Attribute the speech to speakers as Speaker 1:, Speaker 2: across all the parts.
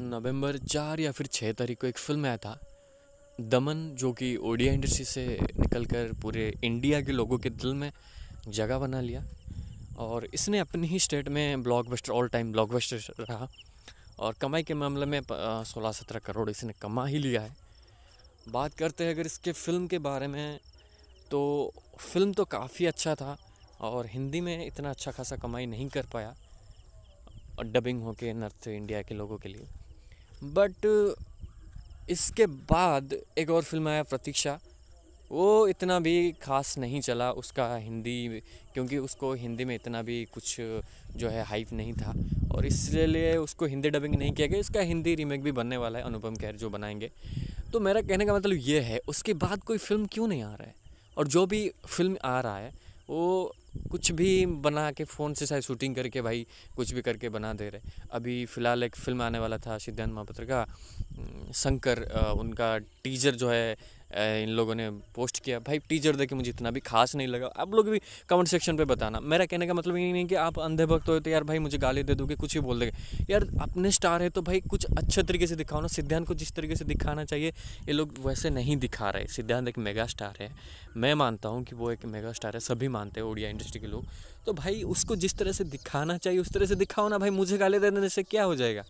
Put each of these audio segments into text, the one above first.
Speaker 1: नवंबर चार या फिर छः तारीख को एक फिल्म आया था दमन जो कि ओडिया इंडस्ट्री से निकलकर पूरे इंडिया के लोगों के दिल में जगह बना लिया और इसने अपनी ही स्टेट में ब्लॉकबस्टर ऑल टाइम ब्लॉकबस्टर रहा और कमाई के मामले में सोलह सत्रह करोड़ इसने कमा ही लिया है बात करते हैं अगर इसके फ़िल्म के बारे में तो फिल्म तो काफ़ी अच्छा था और हिंदी में इतना अच्छा खासा कमाई नहीं कर पाया और डबिंग होके नॉर्थ इंडिया के लोगों के लिए बट uh, इसके बाद एक और फिल्म आया प्रतीक्षा वो इतना भी खास नहीं चला उसका हिंदी क्योंकि उसको हिंदी में इतना भी कुछ uh, जो है हाइप नहीं था और इसलिए उसको हिंदी डबिंग नहीं किया गया इसका हिंदी रीमेक भी बनने वाला है अनुपम खैर जो बनाएंगे तो मेरा कहने का मतलब ये है उसके बाद कोई फिल्म क्यों नहीं आ रहा है और जो भी फिल्म आ रहा है वो कुछ भी बना के फ़ोन से शायद शूटिंग करके भाई कुछ भी करके बना दे रहे अभी फ़िलहाल एक फ़िल्म आने वाला था सिद्धांत महापत्र का शंकर उनका टीजर जो है इन लोगों ने पोस्ट किया भाई टीचर देखे मुझे इतना भी खास नहीं लगा आप लोग भी कमेंट सेक्शन पे बताना मेरा कहने का मतलब ये नहीं कि आप अंधे भक्त हो तो यार भाई मुझे गाली दे दोगे कुछ भी बोल देंगे यार अपने स्टार है तो भाई कुछ अच्छे तरीके से दिखाओ ना सिद्धांत को जिस तरीके से दिखाना चाहिए ये लोग वैसे नहीं दिखा रहे सिद्धांत एक मेगा स्टार है मैं मानता हूँ कि वो एक मेगा स्टार है सभी मानते हैं ओडिया इंडस्ट्री के लोग तो भाई उसको जिस तरह से दिखाना चाहिए उस तरह से दिखाओ ना भाई मुझे गाली देने से क्या हो जाएगा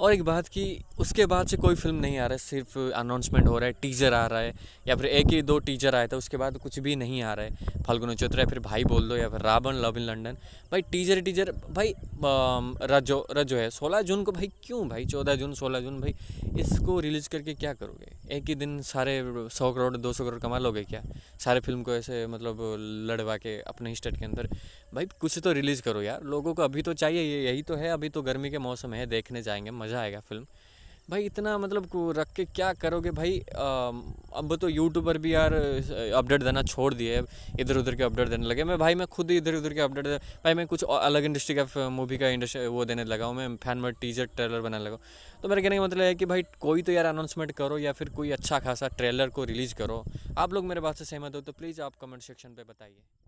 Speaker 1: और एक बात कि उसके बाद से कोई फिल्म नहीं आ रहा है सिर्फ अनाउंसमेंट हो रहा है टीजर आ रहा है या फिर एक ही दो टीजर आए थे तो उसके बाद कुछ भी नहीं आ रहा है फाल्गुन चौथरा या फिर भाई बोल दो या फिर रावण लव इन लंडन भाई टीजर टीजर भाई रजो रजो है सोलह जून को भाई क्यों भाई चौदह जून सोलह जून भाई इसको रिलीज करके क्या करोगे एक ही दिन सारे सौ करोड़ दो सौ करोड़ कमा लोगे क्या सारे फिल्म को ऐसे मतलब लड़वा के अपने स्टेट के अंदर भाई कुछ तो रिलीज़ करो यार लोगों को अभी तो चाहिए यही तो है अभी तो गर्मी के मौसम है देखने जाएंगे मज़ा मज़ा आएगा फिल्म भाई इतना मतलब रख के क्या करोगे भाई आ, अब तो यूट्यूबर भी यार अपडेट देना छोड़ दिए इधर उधर के अपडेट देने लगे मैं भाई मैं खुद इधर उधर के अपडेट भाई मैं कुछ अलग इंडस्ट्री का मूवी का इंडस्ट्री वो देने लगा हूँ मैं फैन में टीजर ट्रेलर बनाने लगा तो मेरे कहने का मतलब है कि भाई कोई तो यार अनाउंसमेंट करो या फिर कोई अच्छा खासा ट्रेलर को रिलीज़ करो आप लोग मेरे बात से सहमत हो तो प्लीज़ आप कमेंट सेक्शन पर बताइए